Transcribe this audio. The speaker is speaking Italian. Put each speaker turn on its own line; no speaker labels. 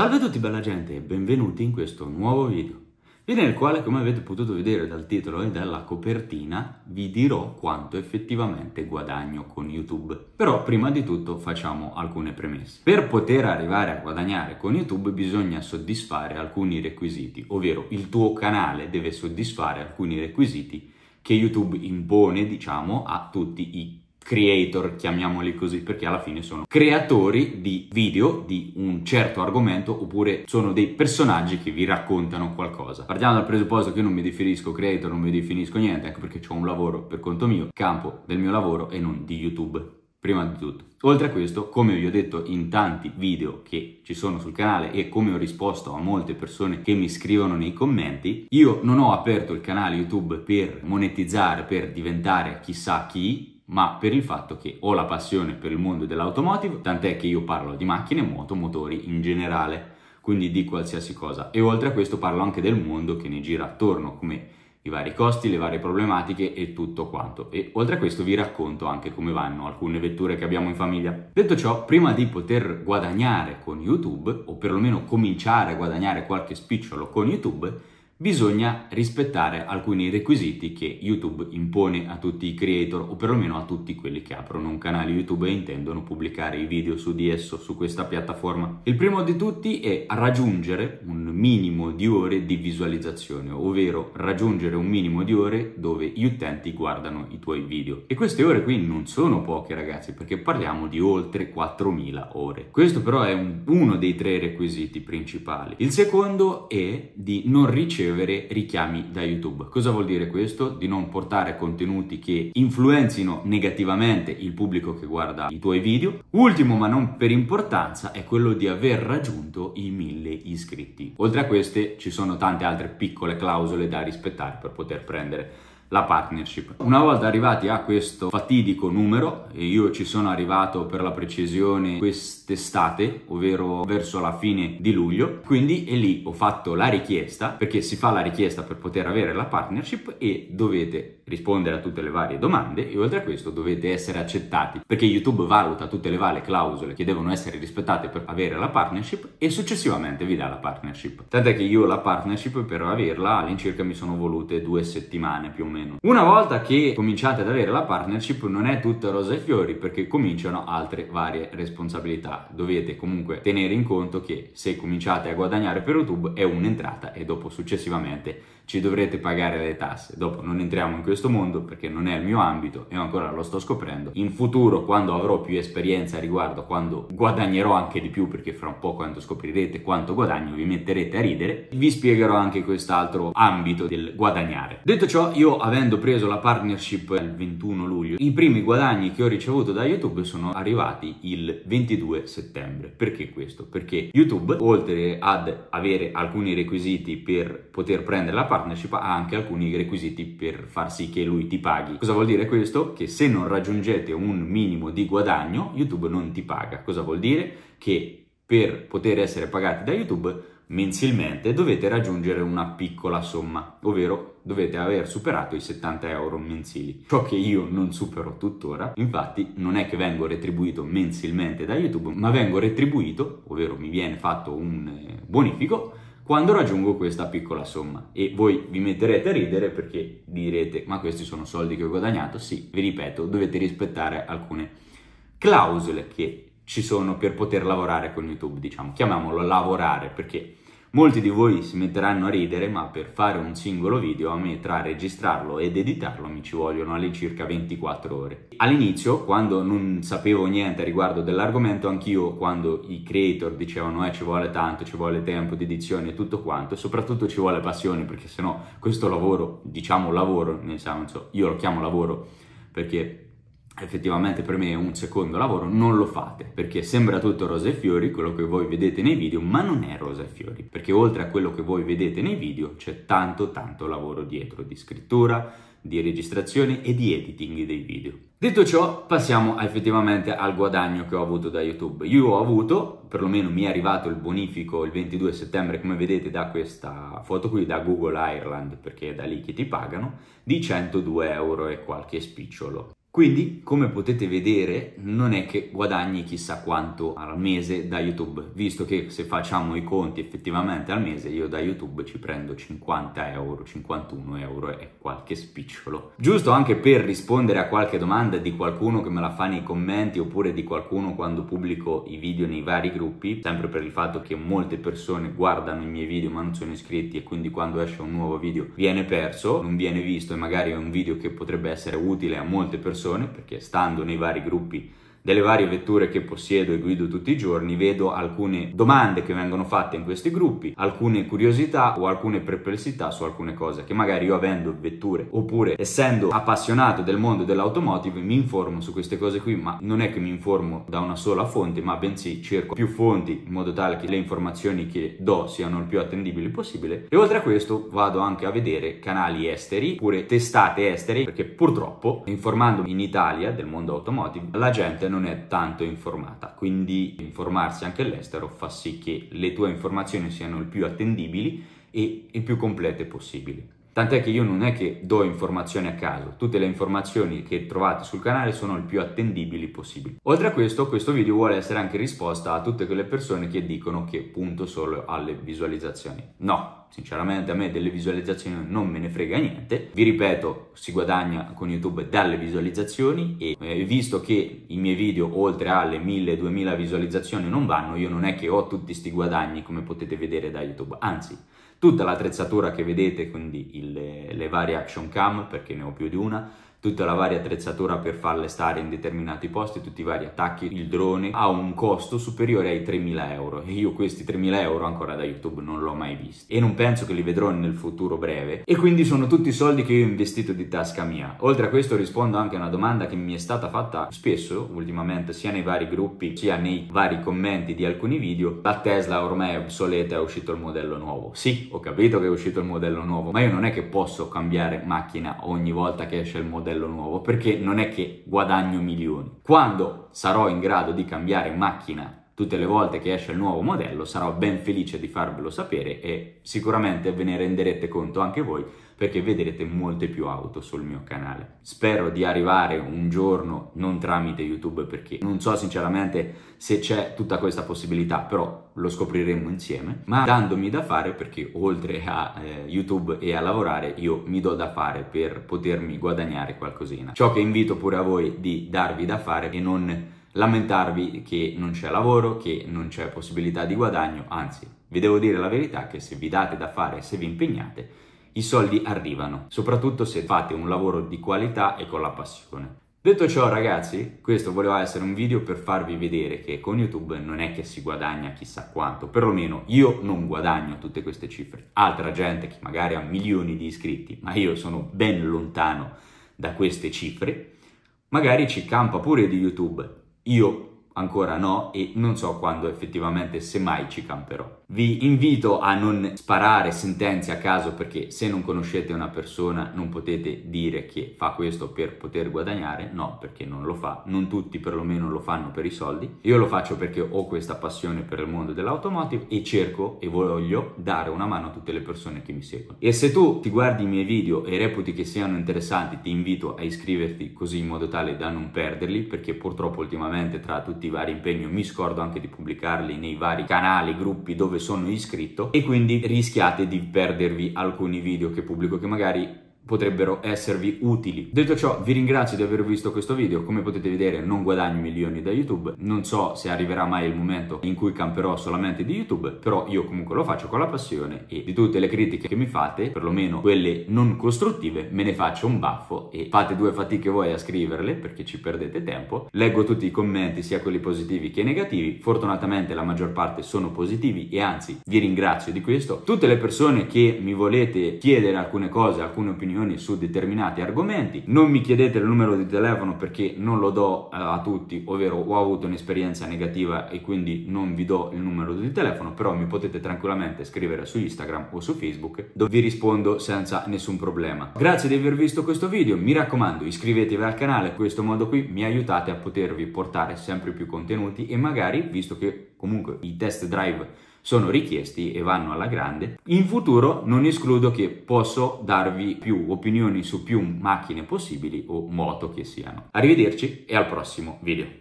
Salve a tutti bella gente e benvenuti in questo nuovo video. Video nel quale come avete potuto vedere dal titolo e dalla copertina vi dirò quanto effettivamente guadagno con YouTube. Però prima di tutto facciamo alcune premesse. Per poter arrivare a guadagnare con YouTube bisogna soddisfare alcuni requisiti, ovvero il tuo canale deve soddisfare alcuni requisiti che YouTube impone diciamo a tutti i creator, chiamiamoli così, perché alla fine sono creatori di video di un certo argomento oppure sono dei personaggi che vi raccontano qualcosa. Partiamo dal presupposto che io non mi definisco creator, non mi definisco niente, ecco perché ho un lavoro per conto mio, campo del mio lavoro e non di YouTube prima di tutto. Oltre a questo, come vi ho detto in tanti video che ci sono sul canale e come ho risposto a molte persone che mi scrivono nei commenti, io non ho aperto il canale YouTube per monetizzare, per diventare chissà chi, ma per il fatto che ho la passione per il mondo dell'automotive, tant'è che io parlo di macchine, moto, motori in generale, quindi di qualsiasi cosa. E oltre a questo parlo anche del mondo che ne gira attorno, come i vari costi, le varie problematiche e tutto quanto. E oltre a questo vi racconto anche come vanno alcune vetture che abbiamo in famiglia. Detto ciò, prima di poter guadagnare con YouTube, o perlomeno cominciare a guadagnare qualche spicciolo con YouTube, bisogna rispettare alcuni requisiti che YouTube impone a tutti i creator o perlomeno a tutti quelli che aprono un canale YouTube e intendono pubblicare i video su di esso, su questa piattaforma. Il primo di tutti è raggiungere un minimo di ore di visualizzazione, ovvero raggiungere un minimo di ore dove gli utenti guardano i tuoi video. E queste ore qui non sono poche ragazzi perché parliamo di oltre 4.000 ore. Questo però è un, uno dei tre requisiti principali. Il secondo è di non ricevere ricevere richiami da YouTube. Cosa vuol dire questo? Di non portare contenuti che influenzino negativamente il pubblico che guarda i tuoi video. Ultimo, ma non per importanza, è quello di aver raggiunto i 1000 iscritti. Oltre a queste ci sono tante altre piccole clausole da rispettare per poter prendere la partnership. Una volta arrivati a questo fatidico numero, e io ci sono arrivato per la precisione quest'estate, ovvero verso la fine di luglio, quindi è lì ho fatto la richiesta, perché si fa la richiesta per poter avere la partnership e dovete rispondere a tutte le varie domande e oltre a questo dovete essere accettati perché YouTube valuta tutte le varie clausole che devono essere rispettate per avere la partnership e successivamente vi dà la partnership. Tant'è che io la partnership per averla all'incirca mi sono volute due settimane più o meno. Una volta che cominciate ad avere la partnership non è tutta rosa e fiori perché cominciano altre varie responsabilità. Dovete comunque tenere in conto che se cominciate a guadagnare per YouTube è un'entrata e dopo successivamente ci dovrete pagare le tasse. Dopo non entriamo in questo questo mondo perché non è il mio ambito e ancora lo sto scoprendo. In futuro, quando avrò più esperienza a riguardo, quando guadagnerò anche di più, perché fra un po' quando scoprirete quanto guadagno vi metterete a ridere, vi spiegherò anche quest'altro ambito del guadagnare. Detto ciò, io avendo preso la partnership il 21 luglio, i primi guadagni che ho ricevuto da YouTube sono arrivati il 22 settembre. Perché questo? Perché YouTube, oltre ad avere alcuni requisiti per poter prendere la partnership, ha anche alcuni requisiti per far sì che lui ti paghi. Cosa vuol dire questo? Che se non raggiungete un minimo di guadagno, YouTube non ti paga. Cosa vuol dire? Che per poter essere pagati da YouTube mensilmente dovete raggiungere una piccola somma, ovvero dovete aver superato i 70 euro mensili, ciò che io non supero tuttora, infatti non è che vengo retribuito mensilmente da YouTube, ma vengo retribuito, ovvero mi viene fatto un bonifico quando raggiungo questa piccola somma. E voi vi metterete a ridere perché direte, ma questi sono soldi che ho guadagnato? Sì, vi ripeto, dovete rispettare alcune clausole che ci sono per poter lavorare con YouTube, diciamo, chiamiamolo lavorare perché Molti di voi si metteranno a ridere, ma per fare un singolo video a me tra registrarlo ed editarlo mi ci vogliono all'incirca 24 ore. All'inizio, quando non sapevo niente riguardo dell'argomento, anch'io quando i creator dicevano eh ci vuole tanto, ci vuole tempo, edizione e tutto quanto, soprattutto ci vuole passione, perché sennò questo lavoro, diciamo lavoro, nel senso io lo chiamo lavoro perché effettivamente per me è un secondo lavoro, non lo fate perché sembra tutto rose e fiori quello che voi vedete nei video, ma non è rose e fiori perché oltre a quello che voi vedete nei video c'è tanto tanto lavoro dietro di scrittura, di registrazione e di editing dei video. Detto ciò, passiamo effettivamente al guadagno che ho avuto da YouTube. Io ho avuto, perlomeno mi è arrivato il bonifico il 22 settembre, come vedete da questa foto qui, da Google Ireland, perché è da lì che ti pagano, di 102 euro e qualche spicciolo. Quindi, come potete vedere, non è che guadagni chissà quanto al mese da YouTube, visto che se facciamo i conti effettivamente al mese, io da YouTube ci prendo 50 euro, 51 euro e qualche spicciolo. Giusto anche per rispondere a qualche domanda di qualcuno che me la fa nei commenti oppure di qualcuno quando pubblico i video nei vari gruppi, sempre per il fatto che molte persone guardano i miei video ma non sono iscritti e quindi quando esce un nuovo video viene perso, non viene visto e magari è un video che potrebbe essere utile a molte persone persone, perché stando nei vari gruppi delle varie vetture che possiedo e guido tutti i giorni, vedo alcune domande che vengono fatte in questi gruppi, alcune curiosità o alcune perplessità su alcune cose che magari io avendo vetture oppure essendo appassionato del mondo dell'automotive mi informo su queste cose qui, ma non è che mi informo da una sola fonte, ma bensì cerco più fonti in modo tale che le informazioni che do siano il più attendibili possibile e oltre a questo vado anche a vedere canali esteri oppure testate estere perché purtroppo informandomi in Italia del mondo automotive la gente non è tanto informata, quindi informarsi anche all'estero fa sì che le tue informazioni siano il più attendibili e il più complete possibili. Tant'è che io non è che do informazioni a caso, tutte le informazioni che trovate sul canale sono il più attendibili possibile. Oltre a questo, questo video vuole essere anche risposta a tutte quelle persone che dicono che punto solo alle visualizzazioni. No, sinceramente a me delle visualizzazioni non me ne frega niente. Vi ripeto, si guadagna con YouTube dalle visualizzazioni e eh, visto che i miei video oltre alle 1000-2000 visualizzazioni non vanno, io non è che ho tutti questi guadagni come potete vedere da YouTube, anzi tutta l'attrezzatura che vedete, quindi il, le varie action cam, perché ne ho più di una, tutta la varia attrezzatura per farle stare in determinati posti, tutti i vari attacchi, il drone, ha un costo superiore ai 3.000 euro e io questi 3.000 euro ancora da YouTube non l'ho mai visto e non penso che li vedrò nel futuro breve e quindi sono tutti soldi che io ho investito di tasca mia. Oltre a questo rispondo anche a una domanda che mi è stata fatta spesso ultimamente sia nei vari gruppi sia nei vari commenti di alcuni video, la Tesla ormai è obsoleta, è uscito il modello nuovo. Sì, ho capito che è uscito il modello nuovo, ma io non è che posso cambiare macchina ogni volta che esce il modello modello nuovo perché non è che guadagno milioni. Quando sarò in grado di cambiare macchina tutte le volte che esce il nuovo modello sarò ben felice di farvelo sapere e sicuramente ve ne renderete conto anche voi perché vedrete molte più auto sul mio canale. Spero di arrivare un giorno non tramite YouTube perché non so sinceramente se c'è tutta questa possibilità, però lo scopriremo insieme, ma dandomi da fare perché oltre a eh, YouTube e a lavorare io mi do da fare per potermi guadagnare qualcosina. Ciò che invito pure a voi di darvi da fare e non lamentarvi che non c'è lavoro, che non c'è possibilità di guadagno, anzi vi devo dire la verità che se vi date da fare se vi impegnate i soldi arrivano, soprattutto se fate un lavoro di qualità e con la passione. Detto ciò ragazzi, questo voleva essere un video per farvi vedere che con YouTube non è che si guadagna chissà quanto, perlomeno io non guadagno tutte queste cifre. Altra gente che magari ha milioni di iscritti, ma io sono ben lontano da queste cifre, magari ci campa pure di YouTube. Io ancora no e non so quando effettivamente semmai ci camperò. Vi invito a non sparare sentenze a caso perché se non conoscete una persona non potete dire che fa questo per poter guadagnare, no, perché non lo fa, non tutti perlomeno lo fanno per i soldi. Io lo faccio perché ho questa passione per il mondo dell'automotive e cerco e voglio dare una mano a tutte le persone che mi seguono. E se tu ti guardi i miei video e reputi che siano interessanti, ti invito a iscriverti così in modo tale da non perderli perché purtroppo ultimamente tra tutti i vari impegni mi scordo anche di pubblicarli nei vari canali, gruppi dove sono iscritto e quindi rischiate di perdervi alcuni video che pubblico che magari potrebbero esservi utili. Detto ciò, vi ringrazio di aver visto questo video. Come potete vedere, non guadagno milioni da YouTube. Non so se arriverà mai il momento in cui camperò solamente di YouTube, però io comunque lo faccio con la passione e di tutte le critiche che mi fate, perlomeno quelle non costruttive, me ne faccio un baffo e fate due fatiche voi a scriverle perché ci perdete tempo. Leggo tutti i commenti, sia quelli positivi che negativi. Fortunatamente la maggior parte sono positivi e anzi vi ringrazio di questo. Tutte le persone che mi volete chiedere alcune cose, alcune opinioni opinioni su determinati argomenti. Non mi chiedete il numero di telefono perché non lo do eh, a tutti, ovvero ho avuto un'esperienza negativa e quindi non vi do il numero di telefono, però mi potete tranquillamente scrivere su Instagram o su Facebook dove vi rispondo senza nessun problema. Grazie di aver visto questo video, mi raccomando iscrivetevi al canale, in questo modo qui mi aiutate a potervi portare sempre più contenuti e magari, visto che comunque i test drive sono richiesti e vanno alla grande. In futuro non escludo che posso darvi più opinioni su più macchine possibili o moto che siano. Arrivederci e al prossimo video.